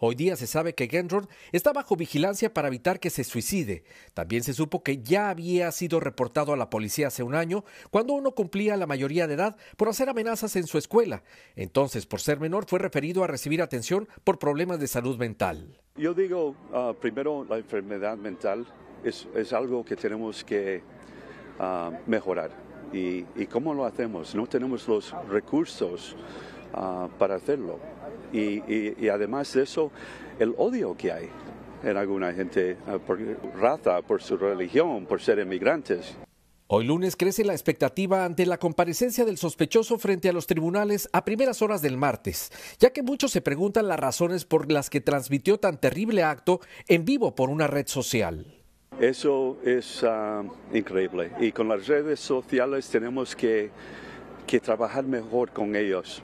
Hoy día se sabe que Gendron está bajo vigilancia para evitar que se suicide. También se supo que ya había sido reportado a la policía hace un año cuando uno cumplía la mayoría de edad por hacer amenazas en su escuela. Entonces, por ser menor, fue referido a recibir atención por problemas de salud mental. Yo digo, ah, primero, la enfermedad mental es, algo que tenemos que ah, mejorar. Y, ¿Y cómo lo hacemos? No tenemos los recursos Ah, para hacerlo. Y, además de eso, el odio que hay en alguna gente ah, por raza, por su religión, por ser inmigrantes. Hoy lunes crece la expectativa ante la comparecencia del sospechoso frente a los tribunales a primeras horas del martes, ya que muchos se preguntan las razones por las que transmitió tan terrible acto en vivo por una red social. Eso es ah, increíble y con las redes sociales tenemos que, que trabajar mejor con ellos